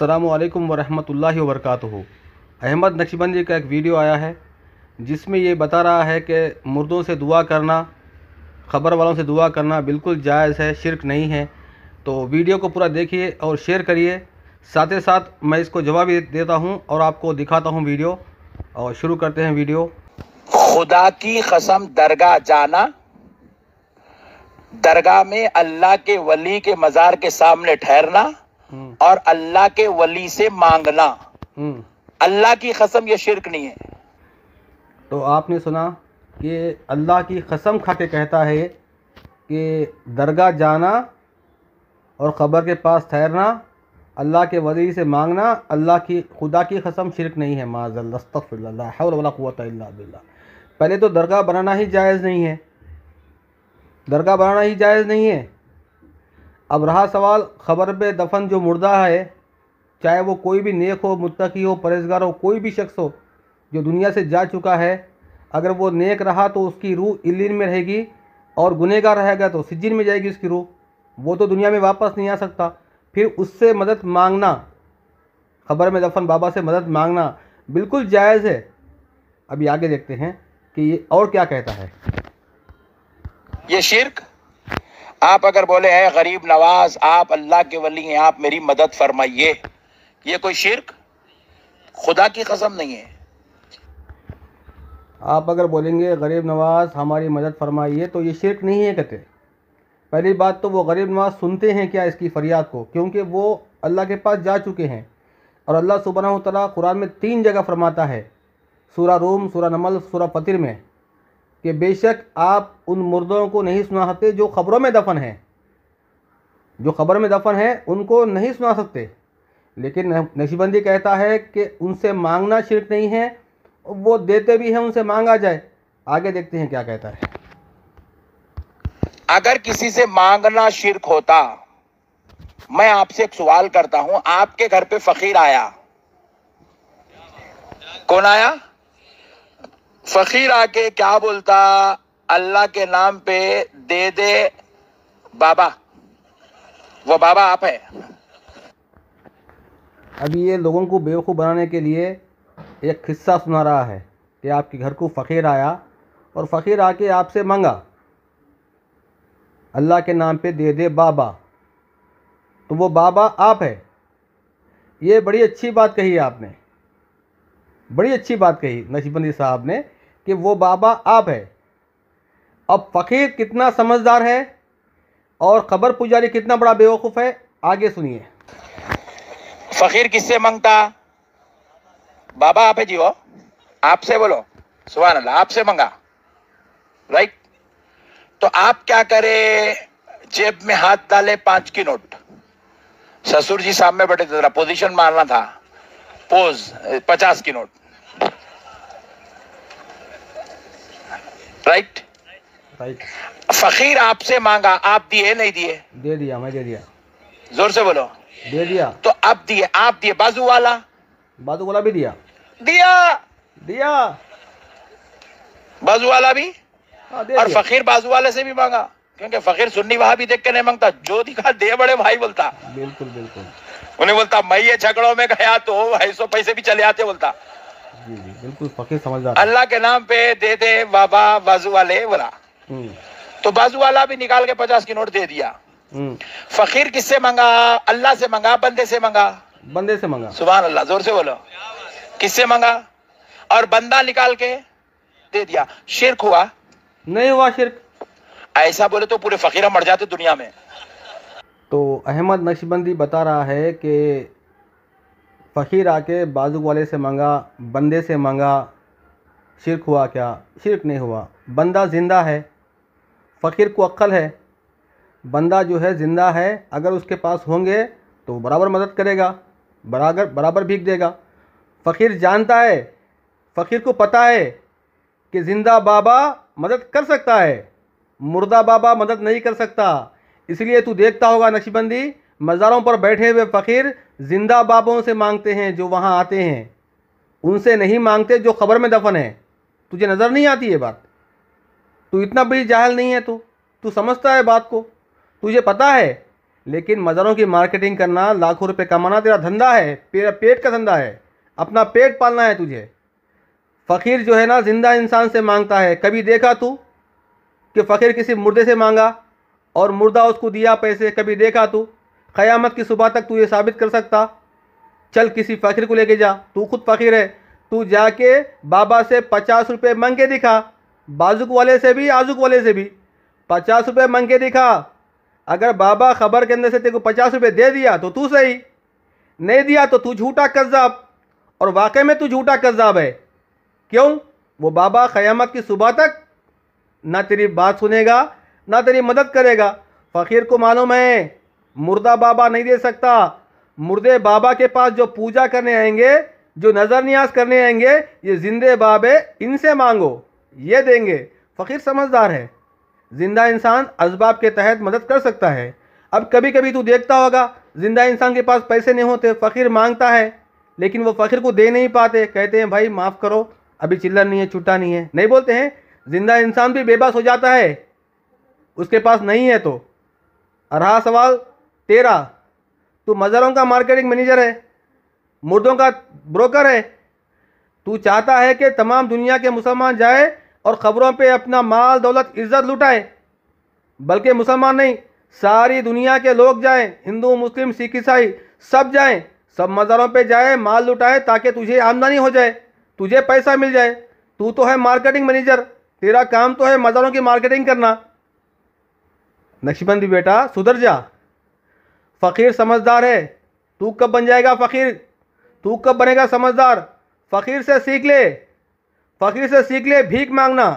अल्लाम वरहमल वर्क अहमद नक्शबंदी का एक वीडियो आया है जिसमें ये बता रहा है कि मुर्दों से दुआ करना ख़बर वालों से दुआ करना बिल्कुल जायज़ है शिरक नहीं है तो वीडियो को पूरा देखिए और शेयर करिए साथ ही साथ मैं इसको जवाब देता हूँ और आपको दिखाता हूँ वीडियो और शुरू करते हैं वीडियो खुदा की कसम दरगाह जाना दरगाह में अल्लाह के वली के मज़ार के सामने ठहरना हम्म। और अल्लाह के वली से मांगना हम्म। अल्लाह की कसम ये शिरक नहीं है तो आपने सुना कि अल्लाह की कसम खा के कहता है कि दरगाह जाना और ख़बर के पास ठहरना अल्लाह के वली से मांगना अल्लाह की खुदा की कसम शिरक नहीं है माजल्ला पहले तो दरगाह बनाना ही जायज़ नहीं है दरगाह बनाना ही जायज़ नहीं है अब रहा सवाल खबर पे दफन जो मुर्दा है चाहे वो कोई भी नेक हो मुत्तकी हो परहेजगार हो कोई भी शख्स हो जो दुनिया से जा चुका है अगर वो नेक रहा तो उसकी रूह इलिन में रहेगी और गुनहगार रहेगा तो सिजिन में जाएगी उसकी रूह वो तो दुनिया में वापस नहीं आ सकता फिर उससे मदद मांगना खबर में दफन बाबा से मदद मांगना बिल्कुल जायज़ है अभी आगे देखते हैं कि ये और क्या कहता है ये शिरक आप अगर बोले है गरीब नवाज आप अल्लाह के वली हैं आप मेरी मदद फरमाइए ये कोई शिरक खुदा की कसम नहीं है आप अगर बोलेंगे गरीब नवाज हमारी मदद फरमाइए तो ये शिरक नहीं है कहते पहली बात तो वो गरीब नवाज सुनते हैं क्या इसकी फरियाद को क्योंकि वो अल्लाह के पास जा चुके हैं और अल्लाह सुबहाना तला कुरान में तीन जगह फरमाता है सूरा रोम सूरा नमल सूरा फतिर में कि बेशक आप उन मुर्दों को नहीं सुना सकते जो ख़बरों में दफन हैं जो ख़बर में दफन हैं उनको नहीं सुना सकते लेकिन नशीबंदी कहता है कि उनसे मांगना शिरक नहीं है वो देते भी हैं उनसे मांगा जाए आगे देखते हैं क्या कहता है अगर किसी से मांगना शिरक होता मैं आपसे एक सवाल करता हूं आपके घर पे फकीर आया कौन आया फकीर आके क्या बोलता अल्लाह के नाम पे दे दे बाबा वो बाबा आप है अभी ये लोगों को बेवकूफ़ बनाने के लिए एक किस्सा सुना रहा है कि आपके घर को फ़कीर आया और फ़कीर आके आपसे मांगा अल्लाह के नाम पे दे दे बाबा तो वो बाबा आप है ये बड़ी अच्छी बात कही आपने बड़ी अच्छी बात कही नशीबंदी साहब ने कि वो बाबा आप है अब फ़कीर कितना समझदार है और खबर पुजारी कितना बड़ा बेवकूफ़ है आगे सुनिए फ़कीर किससे मांगता बाबा आप है जी वो आपसे बोलो सुबह आपसे मंगा राइट तो आप क्या करे जेब में हाथ डाले पांच की नोट ससुर जी सामने बैठे थे पोजीशन मारना था पोज पचास की नोट राइट राइट फकीर आपसे मांगा आप दिए नहीं दिए दे दिया मैं दे दिया जोर से बोलो दे दिया तो आप दिए आप दिए बाजू वाला बाजू वाला भी दिया दिया दिया बाजू वाला भी आ, हाँ, और फकीर बाजू वाले से भी मांगा क्योंकि फकीर सुन्नी वहां भी देख के नहीं मांगता जो दिखा दे बड़े भाई बोलता बिल्कुल बिल्कुल उन्हें बोलता मैं ये झगड़ों में गया तो भाई सौ पैसे भी चले आते बोलता जी जी बिल्कुल फकीर समझदार अल्लाह के नाम पे दे दे बाबा बाजू वाले बोला हम्म। तो बाजू वाला भी निकाल के पचास की नोट दे दिया हम्म। फकीर किससे मंगा अल्लाह से मंगा बंदे से मंगा बंदे से मंगा सुबह अल्लाह जोर से बोलो किससे मंगा और बंदा निकाल के दे दिया शिरक हुआ नहीं हुआ शिरक ऐसा बोले तो पूरे फकीर मर जाते दुनिया में तो अहमद नक्शबंदी बता रहा है कि फ़कीर आके बाजू वाले से मांगा बंदे से मांगा शिरक हुआ क्या शिरक नहीं हुआ बंदा ज़िंदा है फ़कीर को अक्ल है बंदा जो है ज़िंदा है अगर उसके पास होंगे तो बराबर मदद करेगा बराबर बराबर भीग देगा फ़कीर जानता है फ़कीर को पता है कि ज़िंदा बाबा मदद कर सकता है मुर्दा बाबा मदद नहीं कर सकता इसलिए तू देखता होगा नक्शबंदी मज़ारों पर बैठे हुए फ़कीर जिंदा बाबों से मांगते हैं जो वहाँ आते हैं उनसे नहीं मांगते जो खबर में दफन है तुझे नज़र नहीं आती ये बात तू इतना भी जाहल नहीं है तो तू समझता है बात को तुझे पता है लेकिन मज़ारों की मार्केटिंग करना लाखों रुपए कमाना तेरा धंधा है तेरा पेट का धंधा है अपना पेट पालना है तुझे फ़कीर जो है ना ज़िंदा इंसान से मांगता है कभी देखा तू कि फ़कीर किसी मुर्दे से मांगा और मुर्दा उसको दिया पैसे कभी देखा तू क़यामत की सुबह तक तू ये साबित कर सकता चल किसी फ़कीर को लेके जा तू खुद फ़कीर है तू जाके बाबा से पचास रुपये मंग के दिखा बाजुक वाले से भी आजुक वाले से भी पचास रुपये मंग के दिखा अगर बाबा खबर के अंदर से तेरे को पचास रुपये दे दिया तो तू सही नहीं दिया तो तू झूठा कज्जाब और वाकई में तू झूठा कज्जाब है क्यों वो बाबा क़यामत की सुबह तक ना तेरी बात सुनेगा ना तेरी मदद करेगा फ़कीर को मालूम है मुर्दा बाबा नहीं दे सकता मुर्दे बाबा के पास जो पूजा करने आएंगे जो नज़र न्याज करने आएंगे ये जिंदे बाबे इनसे मांगो ये देंगे फ़कीर समझदार है ज़िंदा इंसान इसबाब के तहत मदद कर सकता है अब कभी कभी तू देखता होगा ज़िंदा इंसान के पास पैसे नहीं होते फ़कीर मांगता है लेकिन वो फ़कीर को दे नहीं पाते कहते हैं भाई माफ़ करो अभी चिल्लर नहीं है छुट्टा नहीं है नहीं बोलते हैं ज़िंदा इंसान भी बेबस हो जाता है उसके पास नहीं है तो रहा सवाल तेरह तू मज़ारों का मार्केटिंग मैनेजर है मुर्दों का ब्रोकर है तू चाहता है कि तमाम दुनिया के मुसलमान जाए और ख़बरों पे अपना माल दौलत इज़्ज़त लुटाए बल्कि मुसलमान नहीं सारी दुनिया के लोग जाएं हिंदू मुस्लिम सिख ईसाई सब जाएं सब मज़ारों पे जाए माल लुटाए ताकि तुझे आमदनी हो जाए तुझे पैसा मिल जाए तू तो है मार्केटिंग मैनेजर तेरा काम तो है मज़ारों की मार्केटिंग करना नक्शबंदी बेटा सुधर जा फ़कीर समझदार है तू कब बन जाएगा फ़कीर तू कब बनेगा समझदार फ़कीर से सीख ले फ़कीर से सीख ले भीख मांगना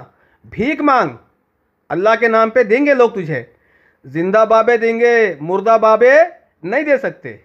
भीख मांग अल्लाह के नाम पे देंगे लोग तुझे जिंदा बाबे देंगे मुर्दा बाबे नहीं दे सकते